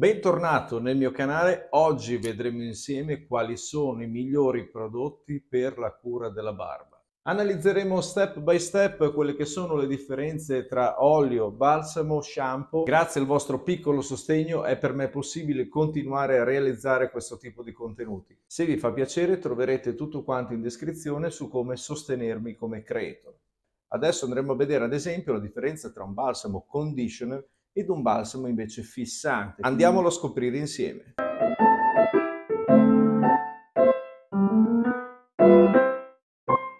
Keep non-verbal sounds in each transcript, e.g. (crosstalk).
Bentornato nel mio canale, oggi vedremo insieme quali sono i migliori prodotti per la cura della barba. Analizzeremo step by step quelle che sono le differenze tra olio, balsamo, shampoo. Grazie al vostro piccolo sostegno è per me possibile continuare a realizzare questo tipo di contenuti. Se vi fa piacere troverete tutto quanto in descrizione su come sostenermi come creator. Adesso andremo a vedere ad esempio la differenza tra un balsamo conditioner ed un balsamo invece fissante. Andiamolo a scoprire insieme.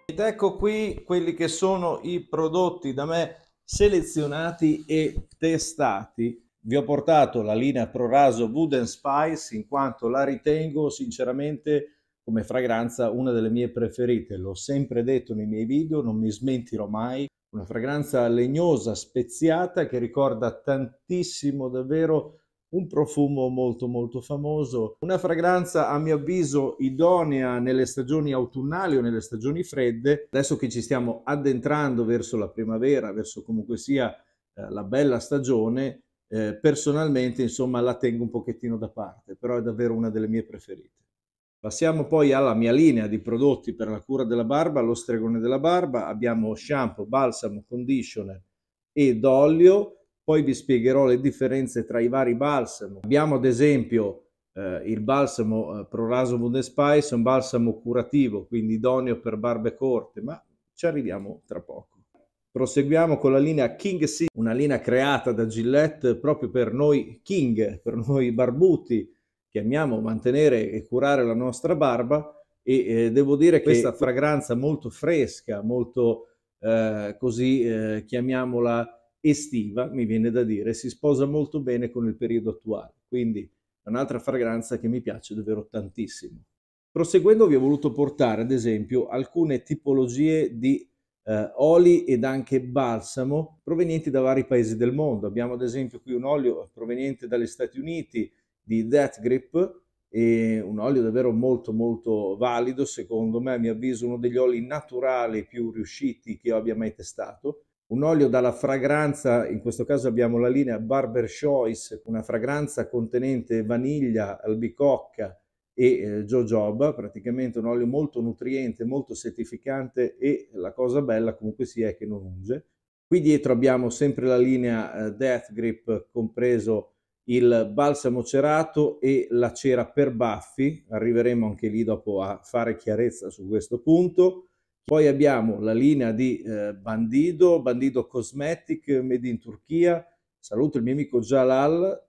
Ed ecco qui quelli che sono i prodotti da me selezionati e testati. Vi ho portato la linea Pro Raso Wood Spice in quanto la ritengo sinceramente come fragranza una delle mie preferite. L'ho sempre detto nei miei video, non mi smentirò mai una fragranza legnosa, speziata, che ricorda tantissimo davvero un profumo molto molto famoso, una fragranza a mio avviso idonea nelle stagioni autunnali o nelle stagioni fredde. Adesso che ci stiamo addentrando verso la primavera, verso comunque sia eh, la bella stagione, eh, personalmente insomma la tengo un pochettino da parte, però è davvero una delle mie preferite. Passiamo poi alla mia linea di prodotti per la cura della barba, lo stregone della barba. Abbiamo shampoo, balsamo, conditioner ed olio. Poi vi spiegherò le differenze tra i vari balsamo. Abbiamo ad esempio eh, il balsamo eh, Proraso Wound Spice, un balsamo curativo, quindi idoneo per barbe corte, ma ci arriviamo tra poco. Proseguiamo con la linea King Sea, una linea creata da Gillette proprio per noi King, per noi barbuti, chiamiamo mantenere e curare la nostra barba e eh, devo dire che questa fragranza molto fresca, molto eh, così eh, chiamiamola estiva, mi viene da dire, si sposa molto bene con il periodo attuale. Quindi è un'altra fragranza che mi piace davvero tantissimo. Proseguendo vi ho voluto portare ad esempio alcune tipologie di eh, oli ed anche balsamo provenienti da vari paesi del mondo. Abbiamo ad esempio qui un olio proveniente dagli Stati Uniti, di Death Grip, e un olio davvero molto molto valido, secondo me, a mio avviso, uno degli oli naturali più riusciti che io abbia mai testato. Un olio dalla fragranza, in questo caso abbiamo la linea Barber Choice, una fragranza contenente vaniglia, albicocca, e eh, jojoba, praticamente un olio molto nutriente, molto setificante e la cosa bella comunque sia è che non unge. Qui dietro abbiamo sempre la linea eh, Death Grip, compreso il balsamo cerato e la cera per baffi, arriveremo anche lì dopo a fare chiarezza su questo punto. Poi abbiamo la linea di eh, Bandido, Bandido Cosmetic Made in Turchia. Saluto il mio amico Jalal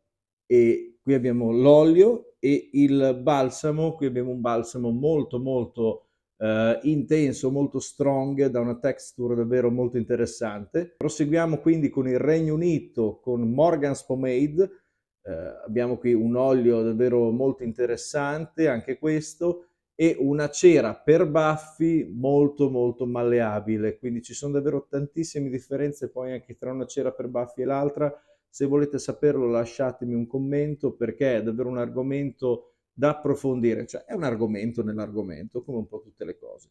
e qui abbiamo l'olio e il balsamo, qui abbiamo un balsamo molto molto eh, intenso, molto strong, da una texture davvero molto interessante. Proseguiamo quindi con il Regno Unito con Morgan's Pomade eh, abbiamo qui un olio davvero molto interessante, anche questo, e una cera per baffi molto molto malleabile, quindi ci sono davvero tantissime differenze poi anche tra una cera per baffi e l'altra. Se volete saperlo lasciatemi un commento perché è davvero un argomento da approfondire, cioè è un argomento nell'argomento come un po' tutte le cose.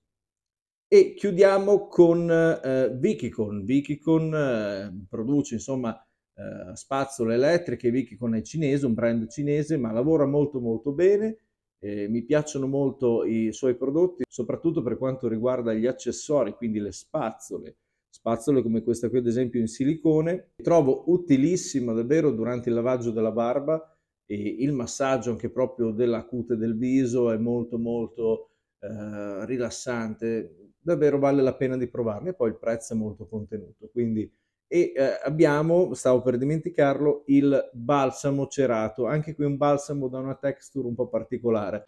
E chiudiamo con eh, Vikicon. Vikicon eh, produce insomma eh, spazzole elettriche, Vicicon è cinese, un brand cinese, ma lavora molto molto bene. Eh, mi piacciono molto i suoi prodotti, soprattutto per quanto riguarda gli accessori, quindi le spazzole. Spazzole come questa qui ad esempio in silicone, trovo utilissima davvero durante il lavaggio della barba e il massaggio anche proprio della cute del viso è molto molto eh, rilassante, davvero vale la pena di provarne, poi il prezzo è molto contenuto, quindi e eh, abbiamo, stavo per dimenticarlo, il balsamo cerato, anche qui un balsamo da una texture un po' particolare.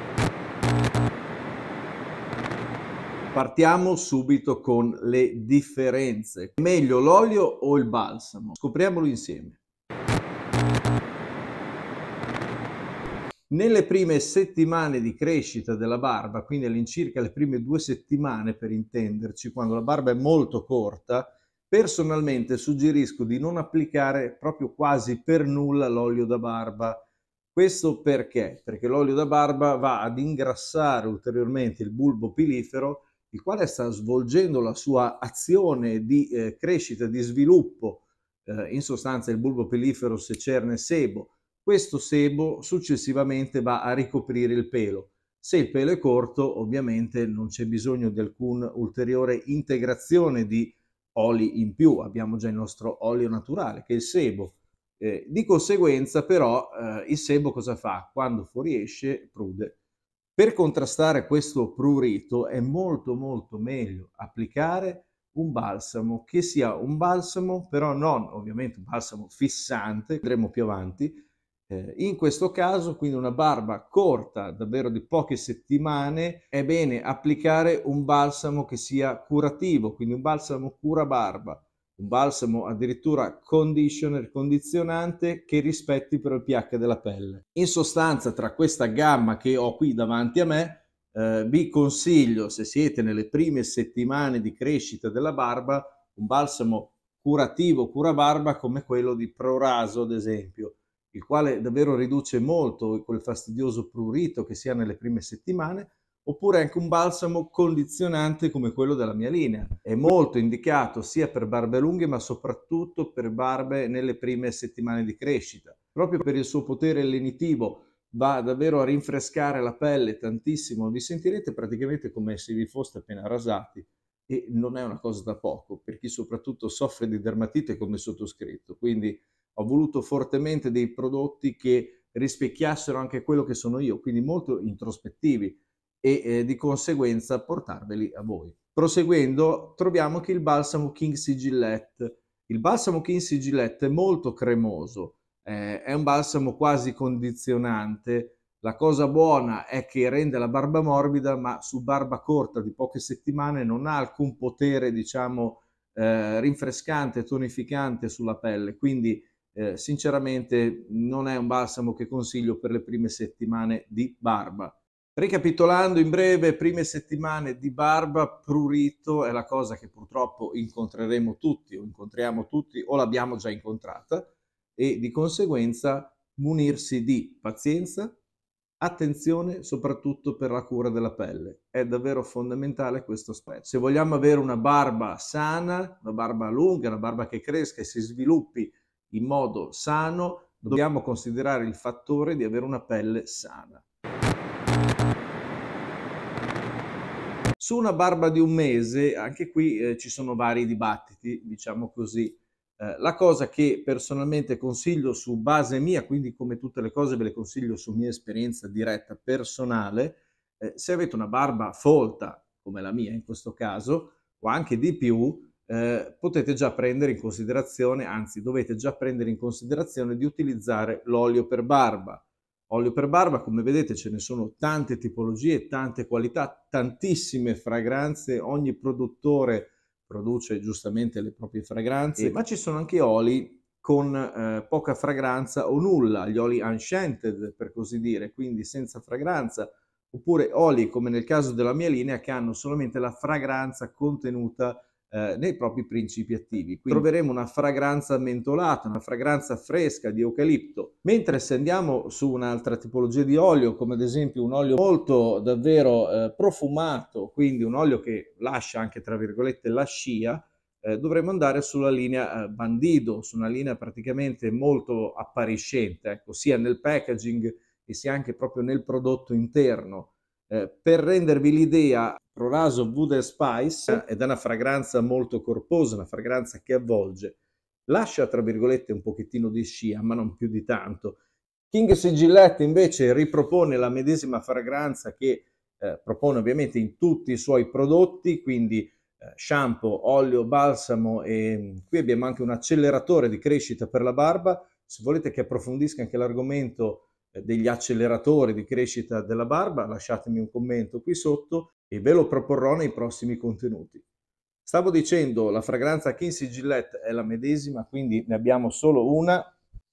Partiamo subito con le differenze. Meglio l'olio o il balsamo? Scopriamolo insieme. Nelle prime settimane di crescita della barba, quindi all'incirca le prime due settimane per intenderci, quando la barba è molto corta, Personalmente suggerisco di non applicare proprio quasi per nulla l'olio da barba. Questo perché? Perché l'olio da barba va ad ingrassare ulteriormente il bulbo pilifero, il quale sta svolgendo la sua azione di eh, crescita, di sviluppo. Eh, in sostanza il bulbo pilifero secerne sebo. Questo sebo successivamente va a ricoprire il pelo. Se il pelo è corto, ovviamente non c'è bisogno di alcun ulteriore integrazione di oli in più, abbiamo già il nostro olio naturale che è il sebo. Eh, di conseguenza però eh, il sebo cosa fa? Quando fuoriesce prude. Per contrastare questo prurito è molto molto meglio applicare un balsamo che sia un balsamo però non ovviamente un balsamo fissante, vedremo più avanti, eh, in questo caso, quindi una barba corta, davvero di poche settimane, è bene applicare un balsamo che sia curativo, quindi un balsamo cura barba, un balsamo addirittura conditioner, condizionante che rispetti però il pH della pelle. In sostanza, tra questa gamma che ho qui davanti a me, eh, vi consiglio, se siete nelle prime settimane di crescita della barba, un balsamo curativo, cura barba come quello di Proraso, ad esempio il quale davvero riduce molto quel fastidioso prurito che si ha nelle prime settimane, oppure anche un balsamo condizionante come quello della mia linea. È molto indicato sia per barbe lunghe ma soprattutto per barbe nelle prime settimane di crescita. Proprio per il suo potere lenitivo va davvero a rinfrescare la pelle tantissimo, vi sentirete praticamente come se vi foste appena rasati e non è una cosa da poco per chi soprattutto soffre di dermatite come sottoscritto. Quindi ho voluto fortemente dei prodotti che rispecchiassero anche quello che sono io, quindi molto introspettivi e eh, di conseguenza portarveli a voi. Proseguendo, troviamo anche il balsamo King Sigillette. Il balsamo King Sigillette è molto cremoso, eh, è un balsamo quasi condizionante. La cosa buona è che rende la barba morbida, ma su barba corta di poche settimane non ha alcun potere, diciamo, eh, rinfrescante, tonificante sulla pelle. Quindi eh, sinceramente non è un balsamo che consiglio per le prime settimane di barba. Ricapitolando in breve, prime settimane di barba, prurito è la cosa che purtroppo incontreremo tutti o incontriamo tutti o l'abbiamo già incontrata e di conseguenza munirsi di pazienza, attenzione soprattutto per la cura della pelle. È davvero fondamentale questo aspetto. Se vogliamo avere una barba sana, una barba lunga, una barba che cresca e si sviluppi in modo sano, dobbiamo considerare il fattore di avere una pelle sana. Su una barba di un mese, anche qui eh, ci sono vari dibattiti, diciamo così. Eh, la cosa che personalmente consiglio su base mia, quindi come tutte le cose ve le consiglio su mia esperienza diretta personale, eh, se avete una barba folta, come la mia in questo caso, o anche di più, eh, potete già prendere in considerazione, anzi dovete già prendere in considerazione di utilizzare l'olio per barba. Olio per barba, come vedete, ce ne sono tante tipologie, tante qualità, tantissime fragranze, ogni produttore produce giustamente le proprie fragranze, e... ma ci sono anche oli con eh, poca fragranza o nulla, gli oli unscented per così dire, quindi senza fragranza, oppure oli come nel caso della mia linea che hanno solamente la fragranza contenuta eh, nei propri principi attivi. Quindi troveremo una fragranza mentolata, una fragranza fresca di eucalipto. Mentre se andiamo su un'altra tipologia di olio, come ad esempio un olio molto davvero eh, profumato, quindi un olio che lascia anche tra virgolette la scia, eh, dovremmo andare sulla linea eh, Bandido, su una linea praticamente molto appariscente, ecco, sia nel packaging che sia anche proprio nel prodotto interno. Eh, per rendervi l'idea, Proraso Wooden Spice ed è una fragranza molto corposa, una fragranza che avvolge, lascia tra virgolette un pochettino di scia, ma non più di tanto. King Sigillette invece ripropone la medesima fragranza che eh, propone ovviamente in tutti i suoi prodotti, quindi eh, shampoo, olio, balsamo e mm, qui abbiamo anche un acceleratore di crescita per la barba. Se volete che approfondisca anche l'argomento, degli acceleratori di crescita della barba, lasciatemi un commento qui sotto e ve lo proporrò nei prossimi contenuti. Stavo dicendo, la fragranza Kinsey Gillette è la medesima, quindi ne abbiamo solo una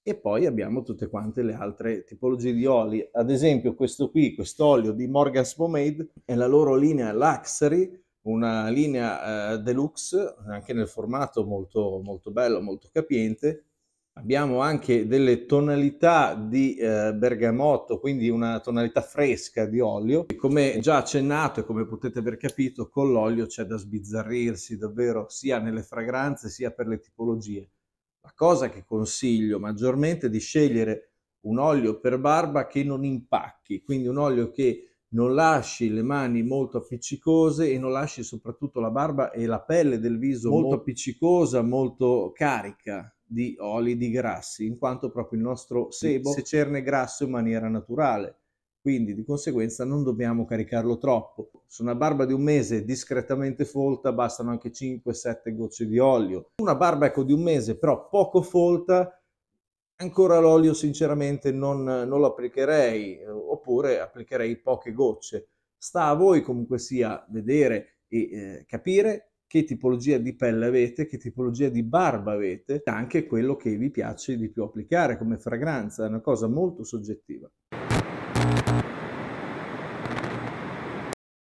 e poi abbiamo tutte quante le altre tipologie di oli. Ad esempio questo qui, quest'olio di Morgan's Pomade, è la loro linea Luxury, una linea eh, deluxe, anche nel formato molto, molto bello, molto capiente, Abbiamo anche delle tonalità di eh, bergamotto, quindi una tonalità fresca di olio. come già accennato e come potete aver capito, con l'olio c'è da sbizzarrirsi davvero sia nelle fragranze sia per le tipologie. La cosa che consiglio maggiormente è di scegliere un olio per barba che non impacchi, quindi un olio che non lasci le mani molto appiccicose e non lasci soprattutto la barba e la pelle del viso molto, molto appiccicosa, molto carica di oli, di grassi, in quanto proprio il nostro sebo secerne grasso in maniera naturale. Quindi di conseguenza non dobbiamo caricarlo troppo. Su una barba di un mese discretamente folta bastano anche 5-7 gocce di olio. Una barba ecco, di un mese però poco folta ancora l'olio sinceramente non, non, lo applicherei eh, oppure applicherei poche gocce. Sta a voi comunque sia vedere e eh, capire che tipologia di pelle avete, che tipologia di barba avete, anche quello che vi piace di più applicare come fragranza, è una cosa molto soggettiva.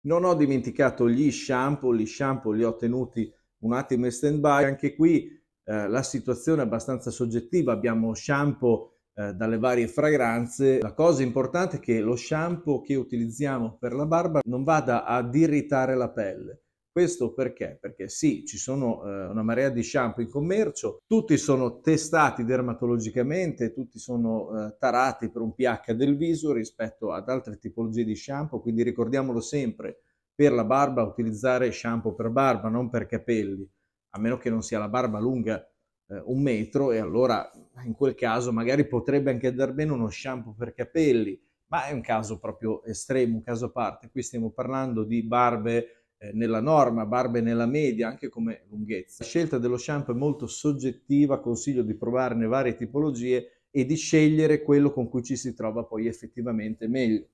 Non ho dimenticato gli shampoo, gli shampoo li ho tenuti un attimo in stand by, anche qui eh, la situazione è abbastanza soggettiva, abbiamo shampoo eh, dalle varie fragranze. La cosa importante è che lo shampoo che utilizziamo per la barba non vada ad irritare la pelle questo perché? Perché sì, ci sono eh, una marea di shampoo in commercio, tutti sono testati dermatologicamente, tutti sono eh, tarati per un pH del viso rispetto ad altre tipologie di shampoo, quindi ricordiamolo sempre, per la barba utilizzare shampoo per barba, non per capelli, a meno che non sia la barba lunga eh, un metro e allora in quel caso magari potrebbe anche dar bene uno shampoo per capelli, ma è un caso proprio estremo, un caso a parte, qui stiamo parlando di barbe eh, nella norma, barbe nella media, anche come lunghezza. La scelta dello shampoo è molto soggettiva, consiglio di provarne varie tipologie e di scegliere quello con cui ci si trova poi effettivamente meglio.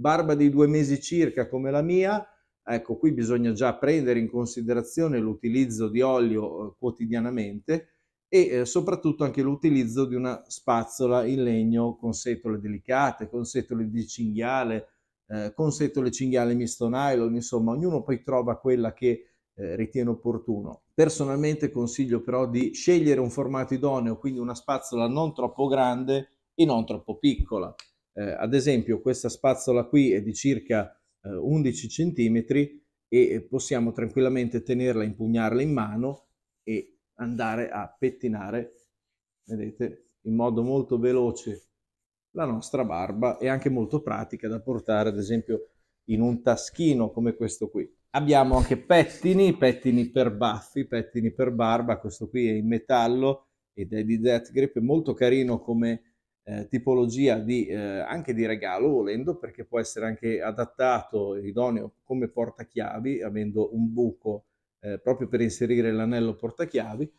Barba di due mesi circa come la mia, ecco qui bisogna già prendere in considerazione l'utilizzo di olio eh, quotidianamente e eh, soprattutto anche l'utilizzo di una spazzola in legno con setole delicate, con setole di cinghiale, eh, con setole cinghiale misto nylon, insomma ognuno poi trova quella che eh, ritiene opportuno. Personalmente consiglio però di scegliere un formato idoneo, quindi una spazzola non troppo grande e non troppo piccola. Eh, ad esempio questa spazzola qui è di circa 11 eh, cm e possiamo tranquillamente tenerla, impugnarla in mano e andare a pettinare, vedete, in modo molto veloce la nostra barba è anche molto pratica da portare ad esempio in un taschino come questo qui. Abbiamo anche pettini, pettini per baffi, pettini per barba, questo qui è in metallo ed è di Death Grip, è molto carino come eh, tipologia di, eh, anche di regalo volendo perché può essere anche adattato, idoneo come portachiavi avendo un buco eh, proprio per inserire l'anello portachiavi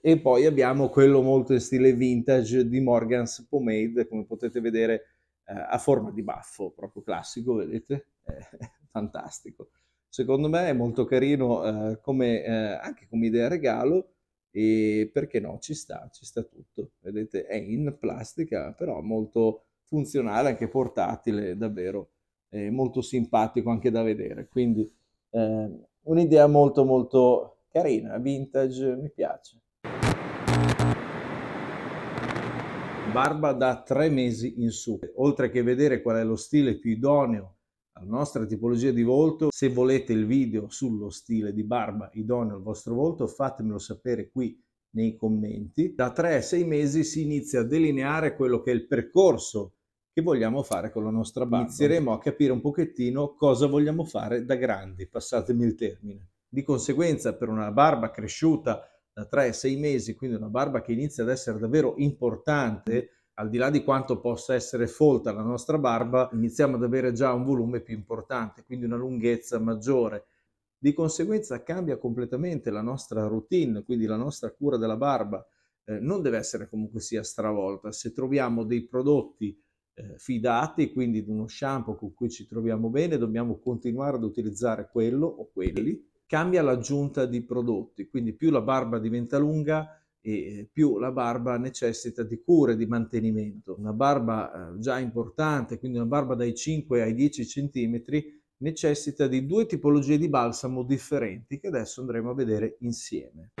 e poi abbiamo quello molto in stile vintage di Morgan's Pomade, come potete vedere eh, a forma di baffo, proprio classico, vedete? (laughs) Eh, fantastico. Secondo me è molto carino eh, come, eh, anche come idea regalo e perché no, ci sta, ci sta tutto. Vedete, è in plastica, però molto funzionale, anche portatile, davvero molto simpatico anche da vedere. Quindi eh, un'idea molto molto carina, vintage, mi piace. barba da tre mesi in su. Oltre che vedere qual è lo stile più idoneo alla nostra tipologia di volto, se volete il video sullo stile di barba idoneo al vostro volto, fatemelo sapere qui nei commenti. Da 3 a 6 mesi si inizia a delineare quello che è il percorso che vogliamo fare con la nostra barba. Inizieremo a capire un pochettino cosa vogliamo fare da grandi, passatemi il termine. Di conseguenza, per una barba cresciuta da 3 a 6 mesi, quindi una barba che inizia ad essere davvero importante, al di là di quanto possa essere folta la nostra barba, iniziamo ad avere già un volume più importante, quindi una lunghezza maggiore. Di conseguenza cambia completamente la nostra routine, quindi la nostra cura della barba eh, non deve essere comunque sia stravolta. Se troviamo dei prodotti eh, fidati, quindi uno shampoo con cui ci troviamo bene, dobbiamo continuare ad utilizzare quello o quelli cambia l'aggiunta di prodotti, quindi più la barba diventa lunga e eh, più la barba necessita di cure, di mantenimento. Una barba eh, già importante, quindi una barba dai 5 ai 10 cm, necessita di due tipologie di balsamo differenti che adesso andremo a vedere insieme.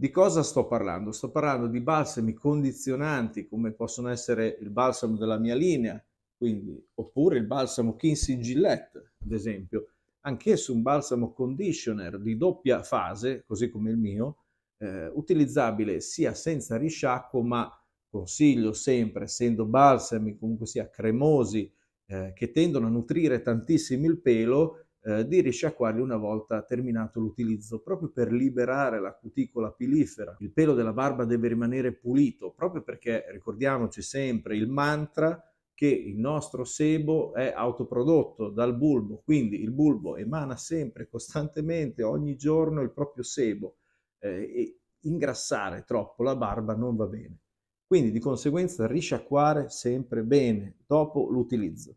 Di cosa sto parlando? Sto parlando di balsami condizionanti come possono essere il balsamo della mia linea, quindi, oppure il balsamo Kinsey Gillette, ad esempio, anch'esso un balsamo conditioner di doppia fase, così come il mio, eh, utilizzabile sia senza risciacquo, ma consiglio sempre, essendo balsami comunque sia cremosi, eh, che tendono a nutrire tantissimo il pelo, eh, di risciacquarli una volta terminato l'utilizzo, proprio per liberare la cuticola pilifera. Il pelo della barba deve rimanere pulito, proprio perché, ricordiamoci sempre, il mantra che il nostro sebo è autoprodotto dal bulbo, quindi il bulbo emana sempre, costantemente, ogni giorno il proprio sebo eh, e ingrassare troppo la barba non va bene. Quindi di conseguenza risciacquare sempre bene dopo l'utilizzo.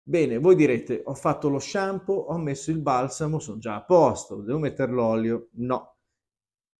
Bene, voi direte ho fatto lo shampoo, ho messo il balsamo, sono già a posto, devo mettere l'olio? No,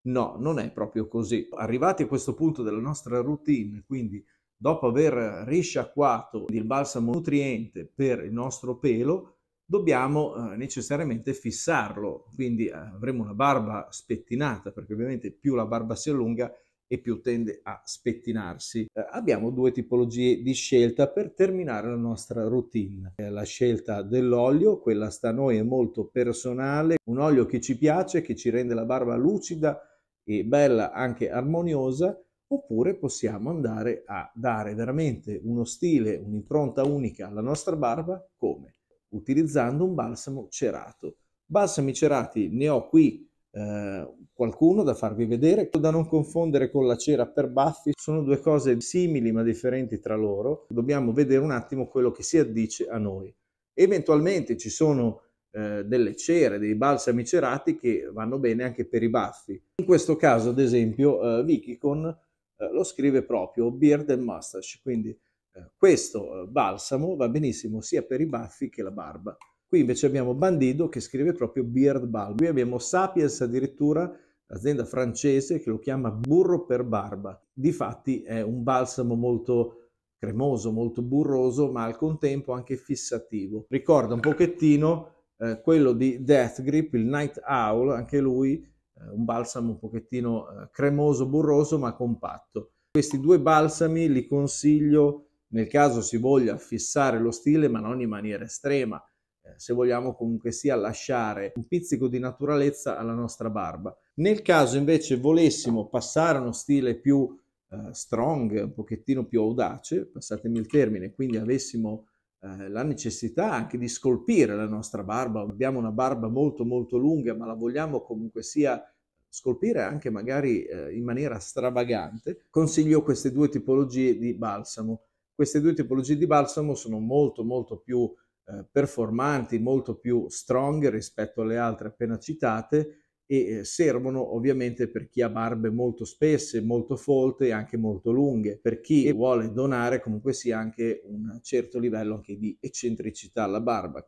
No, non è proprio così. Arrivati a questo punto della nostra routine, quindi dopo aver risciacquato il balsamo nutriente per il nostro pelo, dobbiamo eh, necessariamente fissarlo, quindi eh, avremo una barba spettinata, perché ovviamente più la barba si allunga e più tende a spettinarsi. Eh, abbiamo due tipologie di scelta per terminare la nostra routine. Eh, la scelta dell'olio, quella sta a noi, è molto personale, un olio che ci piace, che ci rende la barba lucida e bella, anche armoniosa, oppure possiamo andare a dare veramente uno stile, un'impronta unica alla nostra barba come? Utilizzando un balsamo cerato. Balsami cerati ne ho qui eh, qualcuno da farvi vedere, da non confondere con la cera per baffi, sono due cose simili ma differenti tra loro, dobbiamo vedere un attimo quello che si addice a noi. Eventualmente ci sono eh, delle cere, dei balsami cerati che vanno bene anche per i baffi. In questo caso, ad esempio, eh, Vicicon eh, lo scrive proprio Beard and Mustache, quindi eh, questo eh, balsamo va benissimo sia per i baffi che la barba. Qui invece abbiamo Bandido che scrive proprio Beard Balm. Qui abbiamo Sapiens addirittura, l'azienda francese che lo chiama burro per barba. Difatti è un balsamo molto cremoso, molto burroso, ma al contempo anche fissativo. Ricorda un pochettino eh, quello di Death Grip, il Night Owl, anche lui eh, un balsamo un pochettino eh, cremoso, burroso ma compatto. Questi due balsami li consiglio nel caso si voglia fissare lo stile ma non in maniera estrema, eh, se vogliamo comunque sia lasciare un pizzico di naturalezza alla nostra barba. Nel caso invece volessimo passare a uno stile più eh, strong, un pochettino più audace, passatemi il termine, quindi avessimo eh, la necessità anche di scolpire la nostra barba. Abbiamo una barba molto molto lunga, ma la vogliamo comunque sia scolpire anche magari eh, in maniera stravagante. Consiglio queste due tipologie di balsamo. Queste due tipologie di balsamo sono molto molto più eh, performanti, molto più strong rispetto alle altre appena citate e eh, servono ovviamente per chi ha barbe molto spesse, molto folte e anche molto lunghe, per chi vuole donare comunque sia anche un certo livello anche di eccentricità alla barba.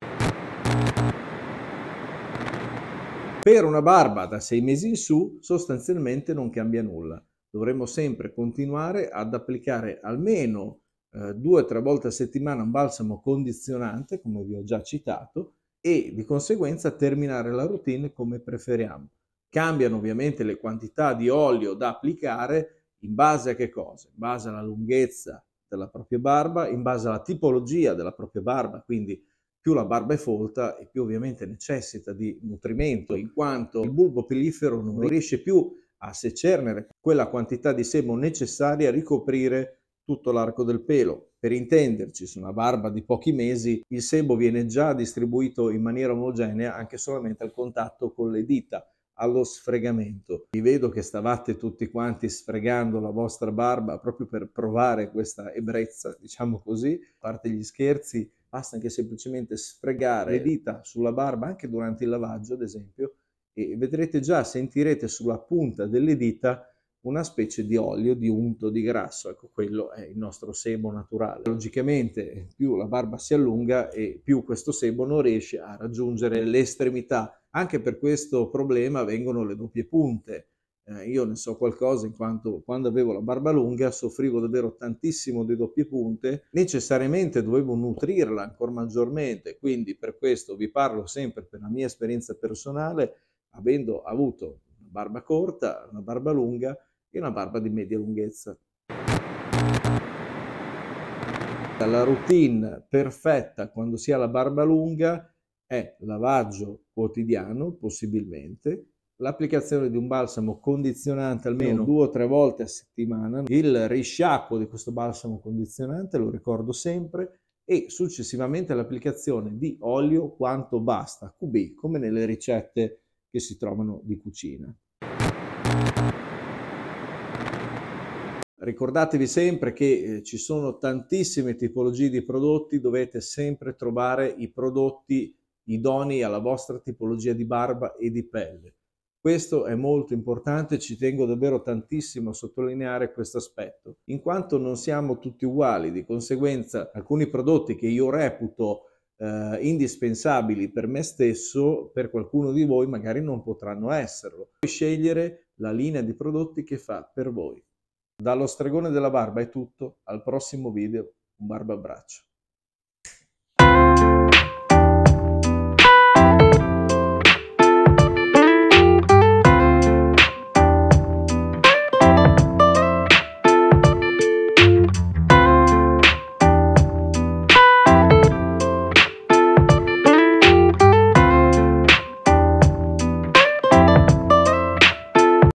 Per una barba da 6 mesi in su sostanzialmente non cambia nulla, dovremmo sempre continuare ad applicare almeno eh, due o tre volte a settimana un balsamo condizionante, come vi ho già citato, e di conseguenza terminare la routine come preferiamo. Cambiano ovviamente le quantità di olio da applicare in base a che cosa? In base alla lunghezza della propria barba, in base alla tipologia della propria barba, quindi più la barba è folta e più ovviamente necessita di nutrimento, in quanto il bulbo pilifero non riesce più a secernere quella quantità di sebo necessaria a ricoprire tutto l'arco del pelo. Per intenderci, su una barba di pochi mesi il sebo viene già distribuito in maniera omogenea anche solamente al contatto con le dita, allo sfregamento. Vi vedo che stavate tutti quanti sfregando la vostra barba proprio per provare questa ebbrezza, diciamo così, a parte gli scherzi, basta anche semplicemente sfregare le dita sulla barba anche durante il lavaggio, ad esempio, e vedrete già, sentirete sulla punta delle dita una specie di olio, di unto, di grasso. Ecco, quello è il nostro sebo naturale. Logicamente, più la barba si allunga e più questo sebo non riesce a raggiungere le estremità. Anche per questo problema vengono le doppie punte. Eh, io ne so qualcosa in quanto quando avevo la barba lunga soffrivo davvero tantissimo di doppie punte, necessariamente dovevo nutrirla ancora maggiormente, quindi per questo vi parlo sempre per la mia esperienza personale, avendo avuto una barba corta, una barba lunga, e una barba di media lunghezza. La routine perfetta quando si ha la barba lunga è lavaggio quotidiano, possibilmente, l'applicazione di un balsamo condizionante almeno due o tre volte a settimana, il risciacquo di questo balsamo condizionante, lo ricordo sempre, e successivamente l'applicazione di olio quanto basta, QB, come nelle ricette che si trovano di cucina. Ricordatevi sempre che eh, ci sono tantissime tipologie di prodotti, dovete sempre trovare i prodotti idonei alla vostra tipologia di barba e di pelle. Questo è molto importante, ci tengo davvero tantissimo a sottolineare questo aspetto, in quanto non siamo tutti uguali, di conseguenza alcuni prodotti che io reputo eh, indispensabili per me stesso, per qualcuno di voi magari non potranno esserlo. Puoi scegliere la linea di prodotti che fa per voi. Dallo stregone della barba è tutto, al prossimo video, un barbabraccio.